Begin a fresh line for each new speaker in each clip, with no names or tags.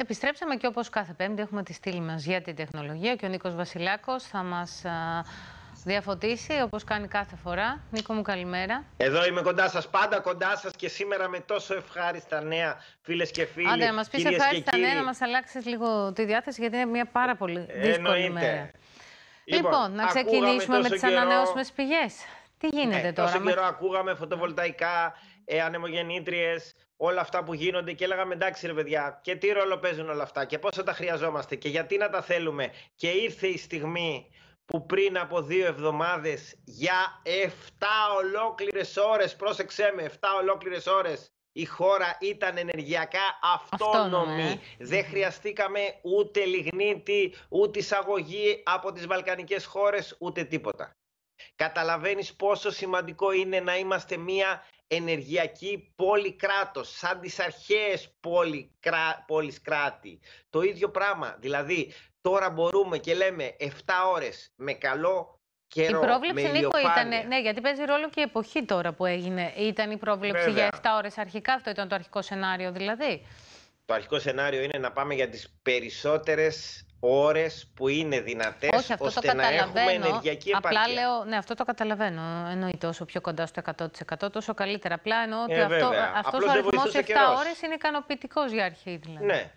Επιστρέψαμε και όπως κάθε πέμπτη έχουμε τη στήλη μας για την τεχνολογία και ο Νίκος Βασιλάκος θα μας διαφωτίσει όπως κάνει κάθε φορά. Νίκο μου καλημέρα.
Εδώ είμαι κοντά σας, πάντα κοντά σας και σήμερα με τόσο ευχάριστα νέα φίλες και φίλοι. Άντε να μας πεις ευχάριστα νέα, να μας
αλλάξεις λίγο τη διάθεση γιατί είναι μια πάρα πολύ ε, δύσκολη Εννοείται. μέρα. Λοιπόν, λοιπόν να ξεκινήσουμε με τις καιρό... ανανεώσιμες πηγές. Τι γίνεται ε, τώρα. Τόσο καιρό
ακούγαμε φωτοβολταϊκά, ε, ανεμογεννήτριες, όλα αυτά που γίνονται και έλεγαμε εντάξει ρε παιδιά και τι ρόλο παίζουν όλα αυτά και πόσο τα χρειαζόμαστε και γιατί να τα θέλουμε και ήρθε η στιγμή που πριν από δύο εβδομάδες για 7 ολόκληρες ώρες. πρόσεξέ με, 7 ολόκληρες ώρες, η χώρα ήταν ενεργειακά αυτόνομη. Ε. Δεν χρειαστήκαμε ούτε λιγνίτη, ούτε εισαγωγή από τις βαλκανικές χώρες, ούτε τίποτα. Καταλαβαίνεις πόσο σημαντικό είναι να είμαστε μία ενεργειακή πόλη κράτος, σαν τις αρχαίες πόλη, κράτη. Το ίδιο πράγμα. Δηλαδή, τώρα μπορούμε και λέμε 7 ώρες με καλό καιρό, η πρόβλεψη, με Νίκο, ήταν,
ναι, γιατί παίζει ρόλο και η εποχή τώρα που έγινε. Ήταν η πρόβλεψη για 7 ώρες αρχικά, αυτό ήταν το αρχικό σενάριο δηλαδή.
Το αρχικό σενάριο είναι να πάμε για τις περισσότερες ώρες που είναι δυνατές ώστε να έχουμε ενεργειακή επαρκή.
ναι, αυτό το καταλαβαίνω. Εννοείται όσο πιο κοντά στο 100% τόσο καλύτερα. Απλά εννοώ ε, ότι αυτό, ο αριθμό 7 ώρες είναι ικανοποιητικός για αρχή δηλαδή. Ναι. ναι.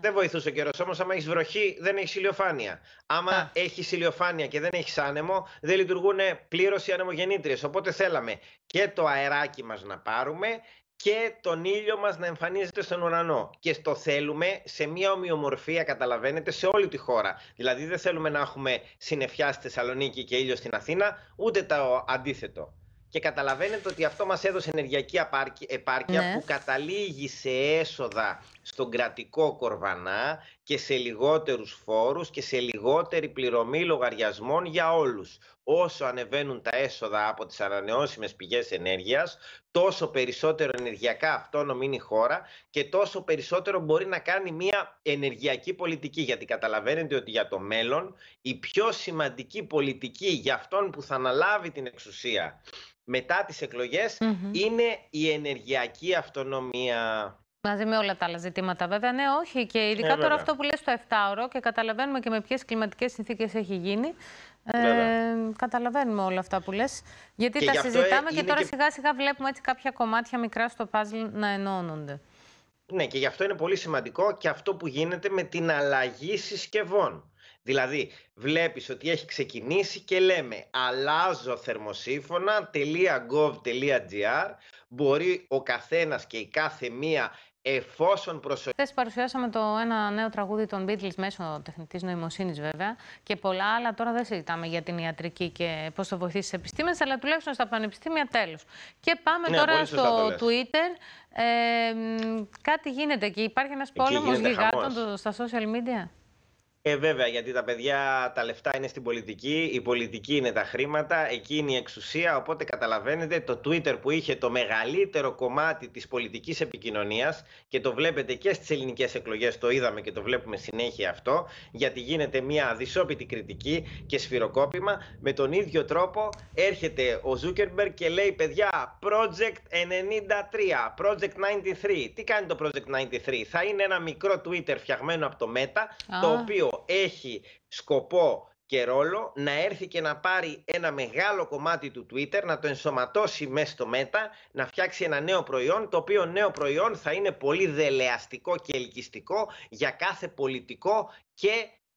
Δεν βοηθούσε ο καιρό. Όμως, άμα έχεις βροχή, δεν έχεις ηλιοφάνεια. Άμα ναι. έχεις ηλιοφάνεια και δεν έχεις άνεμο, δεν λειτουργούν πλήρως οι ανεμογεννήτριες. Οπότε θέλαμε και το αεράκι μας να πάρουμε και τον ήλιο μας να εμφανίζεται στον ουρανό. Και στο θέλουμε σε μια ομοιομορφία, καταλαβαίνετε, σε όλη τη χώρα. Δηλαδή δεν θέλουμε να έχουμε συνεφιά στη Θεσσαλονίκη και ήλιο στην Αθήνα, ούτε το αντίθετο. Και καταλαβαίνετε ότι αυτό μας έδωσε ενεργειακή επάρκεια ναι. που καταλήγει σε έσοδα στον κρατικό κορβανά και σε λιγότερους φόρους και σε λιγότερη πληρωμή λογαριασμών για όλους. Όσο ανεβαίνουν τα έσοδα από τις ανανεώσιμες πηγές ενέργειας, τόσο περισσότερο ενεργειακά αυτόνομη είναι η χώρα και τόσο περισσότερο μπορεί να κάνει μια ενεργειακή πολιτική. Γιατί καταλαβαίνετε ότι για το μέλλον η πιο σημαντική πολιτική για αυτόν που θα αναλάβει την εξουσία μετά τις εκλογες είναι η ενεργειακή αυτονομία.
Μαζί με όλα τα άλλα ζητήματα, βέβαια. Ναι, όχι. Και ειδικά ε, τώρα αυτό που λες το 7ωρο και καταλαβαίνουμε και με ποιες κλιματικές συνθήκες έχει γίνει. Ε, καταλαβαίνουμε όλα αυτά που λες. Γιατί τα συζητάμε και τώρα σιγά-σιγά βλέπουμε έτσι κάποια κομμάτια μικρά στο παζλ να ενώνονται.
Ναι, και γι' αυτό είναι πολύ σημαντικό και αυτό που γίνεται με την αλλαγή συσκευών. Δηλαδή, βλέπεις ότι έχει ξεκινήσει και λέμε αλλάζω θερμοσύμφωνα.gov.gr Μπορεί ο καθένας και η κάθε μία εφόσον προσοχή.
Χθες παρουσιάσαμε το ένα νέο τραγούδι των Beatles μέσω τεχνητής νοημοσύνης, βέβαια. Και πολλά άλλα τώρα δεν συζητάμε για την ιατρική και πώς το βοηθήσει επιστήμες αλλά τουλάχιστον στα πανεπιστήμια τέλος. Και πάμε ναι, τώρα στο Twitter. Ε, κάτι γίνεται εκεί. Υπάρχει ένας πόλεμο γιγάντων στα social media.
Ε, βέβαια, γιατί τα παιδιά τα λεφτά είναι στην πολιτική, η πολιτική είναι τα χρήματα, εκείνη η εξουσία, οπότε καταλαβαίνετε το Twitter που είχε το μεγαλύτερο κομμάτι της πολιτικής επικοινωνίας και το βλέπετε και στις ελληνικές εκλογές, το είδαμε και το βλέπουμε συνέχεια αυτό, γιατί γίνεται μια αδυσόπιτη κριτική και σφυροκόπημα. Με τον ίδιο τρόπο έρχεται ο Ζούκερμπερ και λέει, παιδιά, Project 93, Project 93. Τι κάνει το Project 93? Θα είναι ένα μικρό Twitter φτιαγμένο από το Meta, το οποίο έχει σκοπό και ρόλο να έρθει και να πάρει ένα μεγάλο κομμάτι του Twitter, να το ενσωματώσει μέσα στο Meta, να φτιάξει ένα νέο προϊόν, το οποίο νέο προϊόν θα είναι πολύ δελεαστικό και ελκυστικό για κάθε πολιτικό και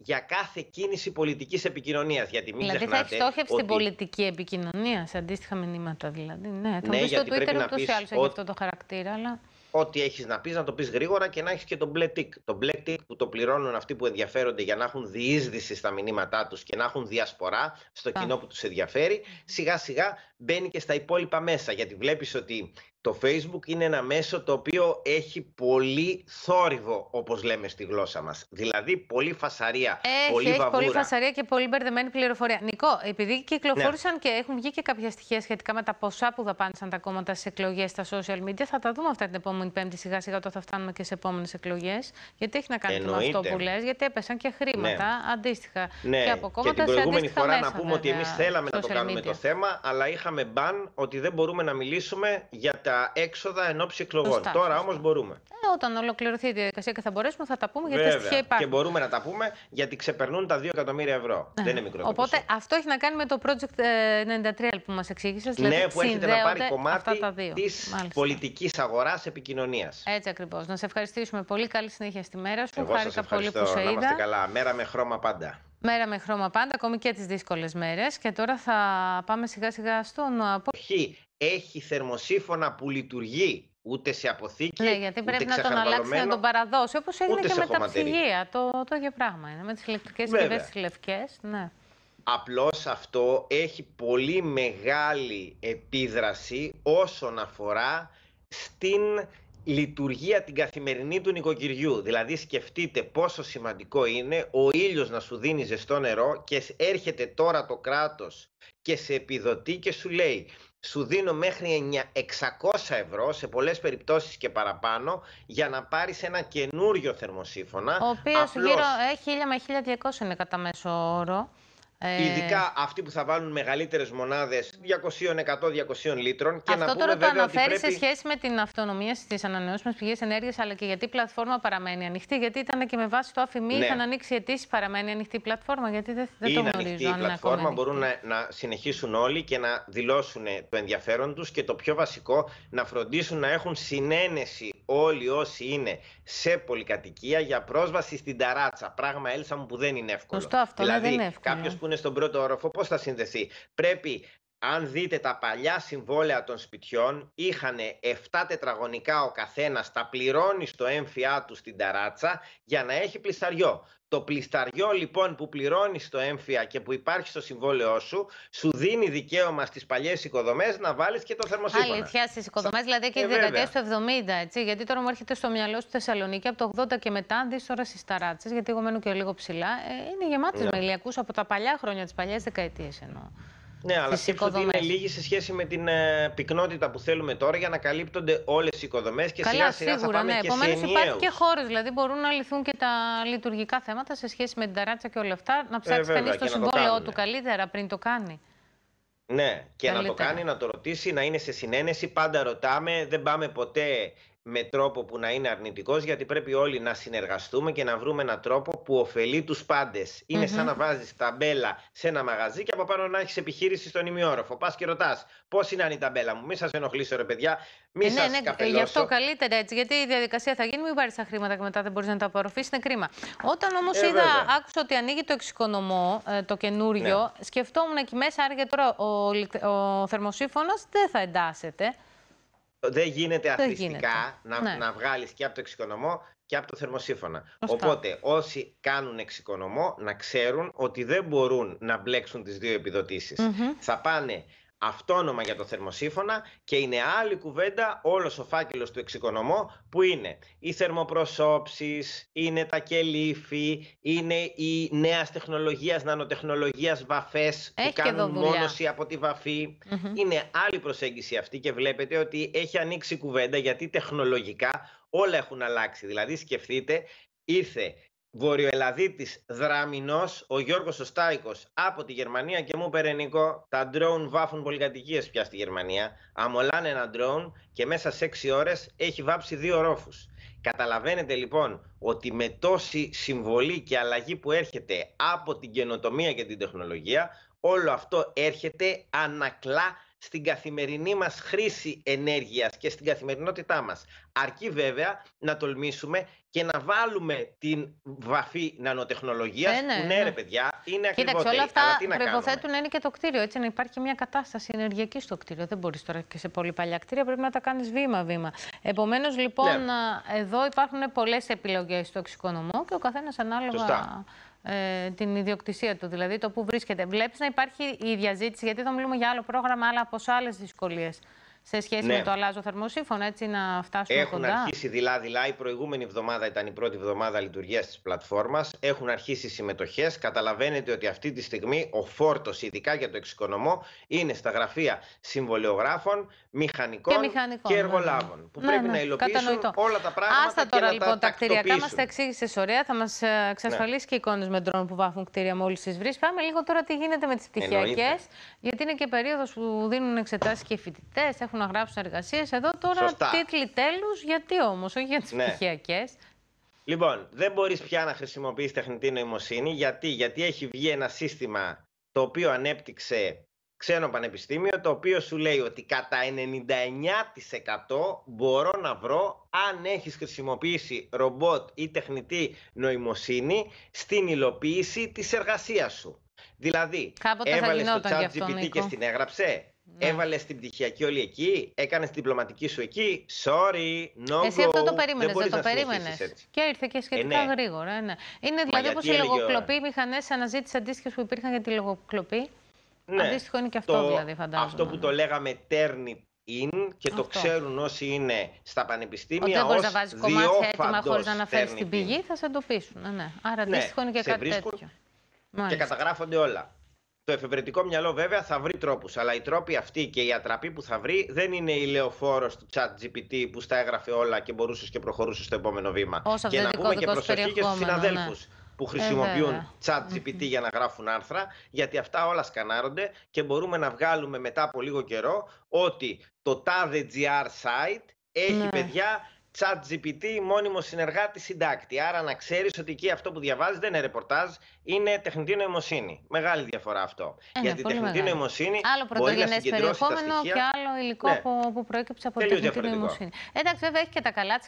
για κάθε κίνηση πολιτικής επικοινωνίας. Γιατί μην δηλαδή θα έχει στόχευση ότι... πολιτική
επικοινωνία, σε αντίστοιχα μηνύματα δηλαδή. Ναι, θα ναι, μου στο Twitter ούτως ή άλλω αυτό το χαρακτήρα, αλλά
ό,τι έχεις να πεις να το πεις γρήγορα και να έχεις και το μπλε τικ. Το μπλε τικ που το πληρώνουν αυτοί που ενδιαφέρονται για να έχουν διείσδυση στα μηνύματά τους και να έχουν διασπορά στο κοινό που τους ενδιαφέρει, σιγά σιγά μπαίνει και στα υπόλοιπα μέσα γιατί βλέπεις ότι το Facebook είναι ένα μέσο το οποίο έχει πολύ θόρυβο, όπως λέμε στη γλώσσα μας. Δηλαδή, πολύ φασαρία, έχει, πολύ έχει πολύ φασαρία
και πολύ μπερδεμένη πληροφορία. Νικό, επειδή κυκλοφόρησαν ναι. και έχουν βγει και κάποια στοιχεία σχετικά με τα ποσά που δαπάνησαν τα κόμματα στι εκλογές στα social media, θα τα δούμε αυτά την επόμενη Πέμπτη σιγά-σιγά όταν θα φτάνουμε και σε επόμενες εκλογές. Γιατί έχει να κάνει με αυτό που λες, γιατί έπεσαν και χρήματα ναι. αντίστοιχα ναι. και από κόμματα. Και την προηγούμενη φορά να πούμε ότι εμείς θέλαμε να το κάνουμε media. το
θέμα, αλλά είχαμε μπαν ότι δεν μπορούμε να μιλήσουμε για τα έξοδα εν ώψη εκλογών. Τώρα όμως μπορούμε. Ε,
όταν ολοκληρωθεί η διαδικασία και θα μπορέσουμε, θα τα πούμε γιατί Βέβαια. υπάρχουν. Και μπορούμε
να τα πούμε γιατί ξεπερνούν τα 2 εκατομμύρια ευρώ. Ε, Δεν είναι μικρό. Οπότε
ποσό. αυτό έχει να κάνει με το project 93 ε, που μας εξήγησες. Δηλαδή ναι, που έρχεται να πάρει κομμάτι τη
πολιτικής αγοράς επικοινωνίας.
Έτσι ακριβώς. Να σε ευχαριστήσουμε πολύ. Καλή συνέχεια στη μέρα σου. Εγώ Χάρηκα πολύ που σε είδα. Να
καλά. Μέρα με χρώμα πάντα.
Μέρα με χρώμα πάντα, ακόμη και τις δύσκολες μέρες. Και τώρα θα πάμε σιγά σιγά στον
Όχι, ε, Έχει θερμοσύφωνα που λειτουργεί ούτε σε αποθήκη. Ναι,
γιατί πρέπει να τον αλλάξει, να τον παραδώσει. όπως έγινε και με τα ψυγεία. Το, το ίδιο πράγμα είναι. Με τις ηλεκτρικέ συσκευές, τις λευκές. Ναι.
Απλώς αυτό έχει πολύ μεγάλη επίδραση όσον αφορά στην λειτουργία την καθημερινή του νοικοκυριού. Δηλαδή σκεφτείτε πόσο σημαντικό είναι ο ήλιος να σου δίνει ζεστό νερό και έρχεται τώρα το κράτος και σε επιδοτεί και σου λέει σου δίνω μέχρι 600 ευρώ σε πολλές περιπτώσεις και παραπάνω για να πάρεις ένα καινούριο θερμοσύφωνα. Ο οποίος απλώς... γύρω
1000 ε, με 1200 είναι κατά μέσο όρο. Ε, Ειδικά
αυτοί που θα βάλουν μεγαλύτερες μονάδες 200-100-200 λίτρων. Και Αυτό να πούμε, τώρα το αναφέρεις σε σχέση
με την αυτονομία στις ανανεώσιμες πηγές ενέργειας, αλλά και γιατί η πλατφόρμα παραμένει ανοιχτή. Γιατί ήταν και με βάση το αφημί, ναι. είχαν ανοίξει αιτήσεις, παραμένει ανοιχτή η πλατφόρμα. Γιατί δεν, δεν είναι το γνωρίζω. Ανοιχτή η πλατφόρμα μπορούν
να, να συνεχίσουν όλοι και να δηλώσουν το ενδιαφέρον τους και το πιο βασικό, να φροντίσουν να έχουν συνένεση όλοι όσοι είναι σε πολυκατοικία για πρόσβαση στην ταράτσα. Πράγμα, Έλσα μου, που δεν είναι εύκολο. Σωστό
αυτό, ναι, δηλαδή, δεν είναι εύκολο.
Κάποιος που είναι στον πρώτο όροφο, πώς θα συνδεθεί. Πρέπει αν δείτε τα παλιά συμβόλαια των σπιτιών, είχαν 7 τετραγωνικά ο καθένας τα πληρώνει στο έμφυά του στην ταράτσα για να έχει πλησταριό. Το πλησταριό λοιπόν που πληρώνεις στο έμφυα και που υπάρχει στο συμβόλαιό σου, σου δίνει δικαίωμα στις παλιές οικοδομές να βάλεις και το θερμοσύμφωνα. Αλήθεια,
στις οικοδομές, δηλαδή και οι ε, τη του 70, έτσι. Γιατί τώρα μου έρχεται στο μυαλό στη Θεσσαλονίκη από το 80 και μετά, δεις τώρα στις ταράτσες, γιατί εγώ μένω και λίγο ψηλά. Ε, είναι γεμάτε ναι. με ηλιακούς από τα παλιά χρόνια, τις παλιές δεκαετίες εννοώ.
Ναι, αλλά σκέψτε ότι είναι λίγοι σε σχέση με την ε, πυκνότητα που θέλουμε τώρα για να καλύπτονται όλες οι οικοδομές και σιγά σιγά θα πάμε ναι. και σε υπάρχει και
χώρο, δηλαδή μπορούν να λυθούν και τα λειτουργικά θέματα σε σχέση με την ταράτσα και όλα αυτά. Να ψάξει ε, κανεί το συμβόλαιό του καλύτερα πριν το κάνει.
Ναι, και να το κάνει, να το ρωτήσει, να είναι σε συνένεση. Πάντα ρωτάμε, δεν πάμε ποτέ με τρόπο που να είναι αρνητικός γιατί πρέπει όλοι να συνεργαστούμε και να βρούμε έναν τρόπο που ωφελεί τους πάντες. σαν να βάζεις ταμπέλα σε ένα μαγαζί και από πάνω να έχεις επιχείρηση στον ημιόροφο. Πας και ρωτάς πώς είναι αν η ταμπέλα μου, μη σας ενοχλήσω ρε παιδιά, μη ε, ναι, σας ναι, ναι, ε, καπελώσω. Γι' αυτό
καλύτερα έτσι γιατί η διαδικασία θα γίνει, μην πάρεις τα χρήματα και μετά δεν μπορείς να τα απορροφήσεις, είναι κρίμα. Όταν όμως ε, είδα, βέβαια. άκουσα ότι ανοίγει το εξοικονομό, ε, το καινούριο, ναι. σκεφτόμουν εκεί μέσα, άρα τώρα ο, ο, ο δεν θα εντάσσεται.
Δεν γίνεται αθρηστικά να, ναι. να βγάλεις και από το εξοικονομό και από το θερμοσύμφωνα. Οπότε όσοι κάνουν εξοικονομό να ξέρουν ότι δεν μπορούν να μπλέξουν τις δύο Θα πάνε αυτόνομα για το θερμοσύφωνα και είναι άλλη κουβέντα όλος ο φάκελος του εξοικονομώ που είναι οι θερμοπροσώψεις, είναι τα κελίφη, είναι η νέα τεχνολογίας, νανοτεχνολογίας βαφές που κάνουν μόνωση από τη βαφη Είναι άλλη προσέγγιση αυτή και βλέπετε ότι έχει ανοίξει κουβέντα γιατί τεχνολογικά όλα έχουν αλλάξει. Δηλαδή σκεφτείτε ήρθε Βορειοελαδίτης Δραμινός, ο Γιώργος Σωστάϊκος από τη Γερμανία και μου περενικό τα ντρόουν βάφουν πολυκατοικίες πια στη Γερμανία. Αμολάνε ένα ντρόουν και μέσα σε έξι ώρες έχει βάψει δύο ρόφους. Καταλαβαίνετε λοιπόν ότι με τόση συμβολή και αλλαγή που έρχεται από την καινοτομία και την τεχνολογία, όλο αυτό έρχεται ανακλά στην καθημερινή μας χρήση ενέργειας και στην καθημερινότητά μας. Αρκεί βέβαια να τολμήσουμε και να βάλουμε την βαφή νανοτεχνολογίας. Ε, ναι, ναι, ναι, ρε παιδιά, είναι ακριβώς. Κοίταξε, όλα αυτά προποθέτουν
είναι και το κτίριο. Έτσι, να υπάρχει μια κατάσταση ενεργειακή στο κτίριο. Δεν μπορείς τώρα και σε πολύ παλιά κτίρια, πρέπει να τα κάνεις βήμα-βήμα. Επομένως, λοιπόν, ναι. ε, εδώ υπάρχουν πολλές επιλογές στο εξοικονομώ και ο καθένας ανάλογα. Ε, την ιδιοκτησία του, δηλαδή το που βρίσκεται. Βλέπεις να υπάρχει η διαζήτηση, γιατί εδώ μιλούμε για άλλο πρόγραμμα, αλλά από άλλες δυσκολίες σε σχέση ναι. με το αλλάζο θερμοσύμφωνο, έτσι να φτάσουμε Έχουν κοντά. Έχουν αρχίσει
δειλά-δειλά. Δηλαδή, η προηγούμενη εβδομάδα ήταν η πρώτη εβδομάδα λειτουργίας της πλατφόρμας. Έχουν αρχίσει οι συμμετοχές. Καταλαβαίνετε ότι αυτή τη στιγμή ο φόρτος, ειδικά για το εξοικονομώ, είναι στα γραφεία συμβολεογράφων, μηχανικών και, μηχανικών, και ναι. εργολάβων. Ναι. Που ναι, πρέπει ναι, να υλοποιήσουν κατανοητό.
όλα τα πράγματα. Άστα τώρα λοιπόν τα, τα κτηριακά μα τα εξήγησες ωραία. Θα μας ε, ναι. εξασφαλίσει και εικόνες με ντρόν που βάφουν κτίρια μόλις τις βρεις. Πάμε λίγο τώρα τι γίνεται με τις πτυχιακές. Γιατί είναι και περίοδος που δίνουν εξετάσεις και οι φοιτητές, έχουν να γράψουν εργασίες. Εδώ τώρα Σωστά. τίτλοι τέλους. Γιατί όμως, όχι για τις ναι.
Λοιπόν, δεν μπορείς πια να χρησιμοποιείς τεχνητή νοημοσύνη. Γιατί, γιατί έχει βγει ένα σύστημα το οποίο ανέπτυξε ξένο πανεπιστήμιο, το οποίο σου λέει ότι κατά 99% μπορώ να βρω αν έχεις χρησιμοποιήσει ρομπότ ή τεχνητή νοημοσύνη στην υλοποίηση της εργασίας σου. Δηλαδή, Κάποτε έβαλες το chat GPT και στην έγραψε, ναι. Έβαλες την πτυχιακή όλη εκεί, έκανες την διπλωματική σου εκεί. Sorry, no Εσύ go. αυτό το περίμενες, δεν, δεν το περίμενε.
Και ήρθε και ε, σχετικά ε, ναι. γρήγορα. Ναι. Είναι δηλαδή όπω οι λογοκλοπή, οι μηχανές αναζήτησης αντίστοιχες που υπήρχαν για τη λογοκλοπή. Ναι. Αντίστοιχο είναι και αυτό δηλαδή, φαντάζομαι. Αυτό που το
λέγαμε τέρνη in και το ξέρουν όσοι είναι στα πανεπιστήμια. δεν μπορείς να βάζεις κομμάτια έτοιμα χωρίς να αναφέρει την
πηγή, θα σε εντοπίσουν. Ναι. ναι. Άρα αντίστοιχο είναι και κάτι τέτοιο.
Και καταγράφονται όλα. Το εφευρετικό μυαλό βέβαια θα βρει τρόπους, αλλά οι τρόποι αυτοί και η ατραπή που θα βρει δεν είναι η λεωφόρος του chat GPT που στα έγραφε όλα και μπορούσες και προχωρούσες στο επόμενο βήμα. και να πούμε και προσοχή και στους ναι. συναδέλφους. που ε, χρησιμοποιούν ε, chat GPT για να γράφουν άρθρα, γιατί αυτά όλα σκανάρονται και μπορούμε να βγάλουμε μετά από λίγο καιρό ότι το TADGR site έχει ναι. παιδιά GPT, μόνιμο συνεργάτη, συντάκτη. Άρα να ξέρεις ότι εκεί αυτό που διαβάζεις δεν είναι ρεπορτάζ, είναι τεχνητή νοημοσύνη. Μεγάλη διαφορά αυτό. Ε, Γιατί ναι, τεχνητή μεγάλη. νοημοσύνη. Άλλο πρωτογενέ περιεχόμενο και άλλο υλικό ναι.
που, προέκυψε από την τεχνητή νοημοσύνη. Εντάξει, βέβαια έχει και τα καλά της